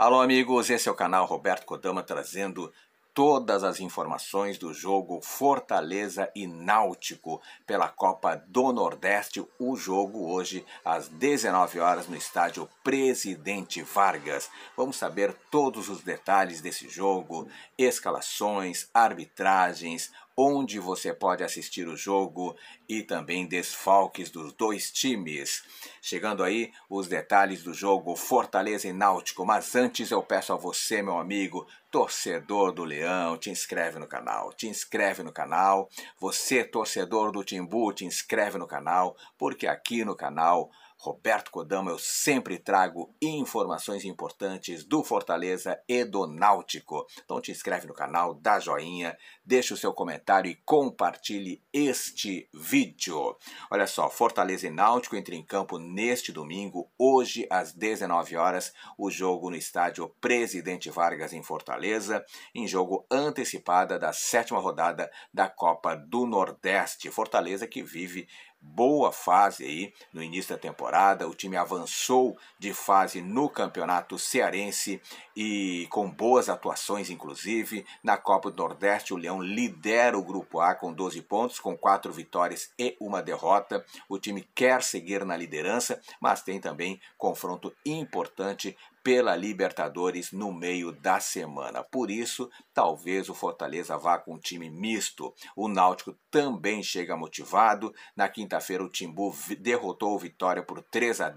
Alô, amigos, esse é o canal Roberto Kodama trazendo todas as informações do jogo Fortaleza e Náutico pela Copa do Nordeste. O jogo hoje às 19 horas no estádio Presidente Vargas. Vamos saber todos os detalhes desse jogo, escalações, arbitragens, onde você pode assistir o jogo e também desfalques dos dois times. Chegando aí os detalhes do jogo Fortaleza e Náutico, mas antes eu peço a você, meu amigo, torcedor do Leão, te inscreve no canal, te inscreve no canal. Você, torcedor do Timbu, te inscreve no canal, porque aqui no canal Roberto Codama, eu sempre trago informações importantes do Fortaleza e do Náutico. Então te inscreve no canal, dá joinha, deixa o seu comentário e compartilhe este vídeo. Olha só, Fortaleza e Náutico entram em campo neste domingo, hoje às 19 horas, o jogo no estádio Presidente Vargas em Fortaleza, em jogo antecipada da sétima rodada da Copa do Nordeste. Fortaleza que vive boa fase aí no início da temporada. O time avançou de fase no campeonato cearense e com boas atuações, inclusive. Na Copa do Nordeste, o Leão lidera o grupo A com 12 pontos, com quatro vitórias e uma derrota. O time quer seguir na liderança, mas tem também confronto importante pela Libertadores no meio da semana. Por isso, talvez o Fortaleza vá com um time misto. O Náutico também chega motivado. Na quinta quinta-feira, o Timbu derrotou o Vitória por 3 a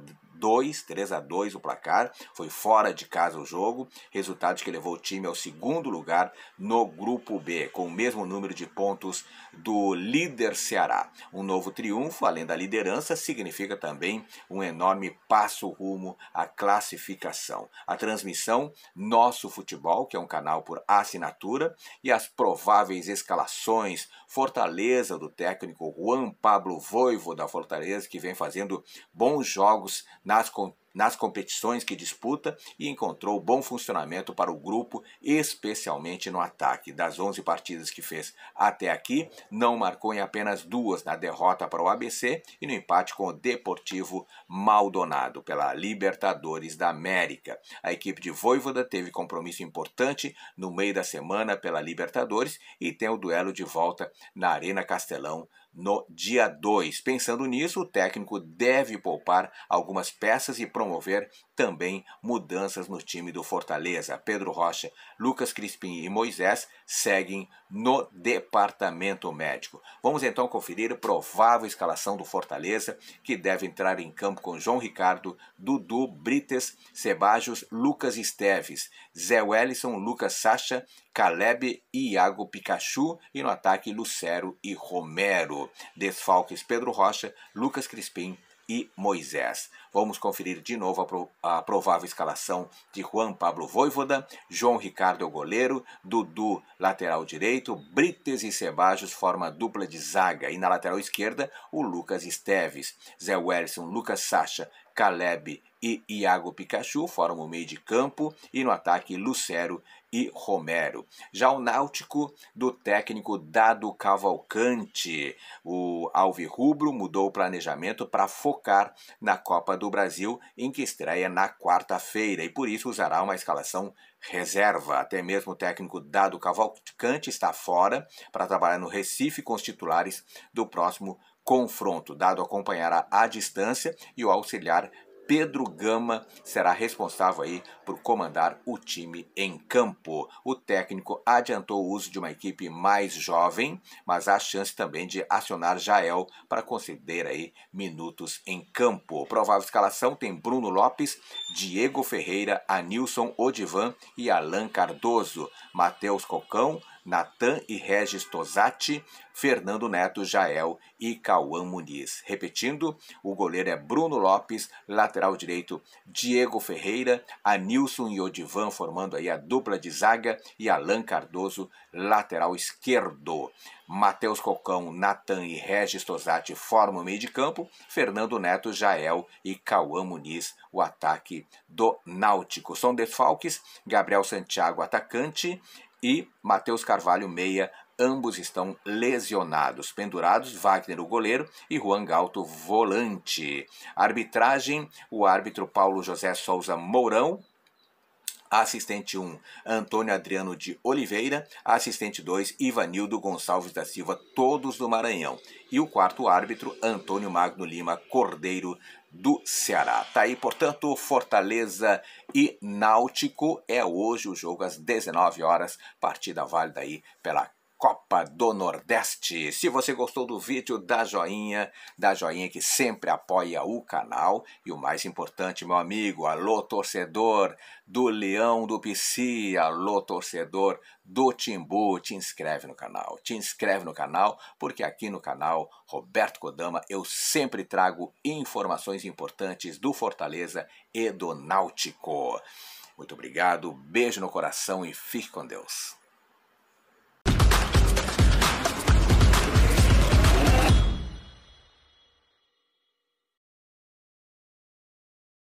2, 3 a 2 o placar. Foi fora de casa o jogo, resultado que levou o time ao segundo lugar no grupo B, com o mesmo número de pontos do líder Ceará. Um novo triunfo, além da liderança, significa também um enorme passo rumo à classificação. A transmissão Nosso Futebol, que é um canal por assinatura, e as prováveis escalações, Fortaleza do técnico Juan Pablo Voivo da Fortaleza, que vem fazendo bons jogos na nas, nas competições que disputa e encontrou bom funcionamento para o grupo, especialmente no ataque. Das 11 partidas que fez até aqui, não marcou em apenas duas na derrota para o ABC e no empate com o Deportivo Maldonado pela Libertadores da América. A equipe de Voivoda teve compromisso importante no meio da semana pela Libertadores e tem o duelo de volta na Arena Castelão no dia 2. Pensando nisso, o técnico deve poupar algumas peças e promover também mudanças no time do Fortaleza. Pedro Rocha, Lucas Crispim e Moisés seguem no departamento médico. Vamos então conferir a provável escalação do Fortaleza, que deve entrar em campo com João Ricardo, Dudu, Brites, Sebajos, Lucas Esteves, Zé Wellison, Lucas Sacha, Caleb, e Iago Pikachu e no ataque Lucero e Romero. Desfalques Pedro Rocha, Lucas Crispim e Moisés. Vamos conferir de novo a, pro, a provável escalação de Juan Pablo Voivoda, João Ricardo é o goleiro, Dudu lateral direito, Brites e Sebajos forma a dupla de zaga e na lateral esquerda o Lucas Esteves, Zé Werson, Lucas Sacha, Caleb e Iago Pikachu formam o meio de campo e no ataque Lucero e Romero. Já o Náutico do técnico Dado Cavalcante, o Alvirrubro mudou o planejamento para focar na Copa do Brasil, em que estreia na quarta-feira e por isso usará uma escalação reserva. Até mesmo o técnico Dado Cavalcante está fora para trabalhar no Recife com os titulares do próximo confronto. Dado acompanhará à distância e o auxiliar Pedro Gama será responsável aí por comandar o time em campo. O técnico adiantou o uso de uma equipe mais jovem, mas há chance também de acionar Jael para conceder aí minutos em campo. Provável escalação tem Bruno Lopes, Diego Ferreira, Anilson Odivan e Alan Cardoso, Matheus Cocão, Natan e Regis Tosati, Fernando Neto, Jael e Cauã Muniz. Repetindo, o goleiro é Bruno Lopes, lateral direito Diego Ferreira, Anilson e Odivan formando aí a dupla de zaga e Alan Cardoso, lateral esquerdo. Matheus Cocão, Natan e Regis Tosati formam o meio de campo, Fernando Neto, Jael e Cauã Muniz, o ataque do Náutico. São defalques, Gabriel Santiago, atacante, e Matheus Carvalho Meia, ambos estão lesionados. Pendurados, Wagner, o goleiro, e Juan Galto, volante. Arbitragem, o árbitro Paulo José Souza Mourão. Assistente 1, Antônio Adriano de Oliveira. Assistente 2, Ivanildo Gonçalves da Silva, todos do Maranhão. E o quarto árbitro, Antônio Magno Lima Cordeiro, do Ceará. Tá aí, portanto, Fortaleza e Náutico é hoje o jogo às 19 horas, partida válida aí pela Copa do Nordeste. Se você gostou do vídeo, dá joinha, dá joinha que sempre apoia o canal. E o mais importante, meu amigo, alô torcedor do Leão do Pici, alô torcedor do Timbu, te inscreve no canal. Te inscreve no canal, porque aqui no canal Roberto Kodama eu sempre trago informações importantes do Fortaleza e do Náutico. Muito obrigado, beijo no coração e fique com Deus.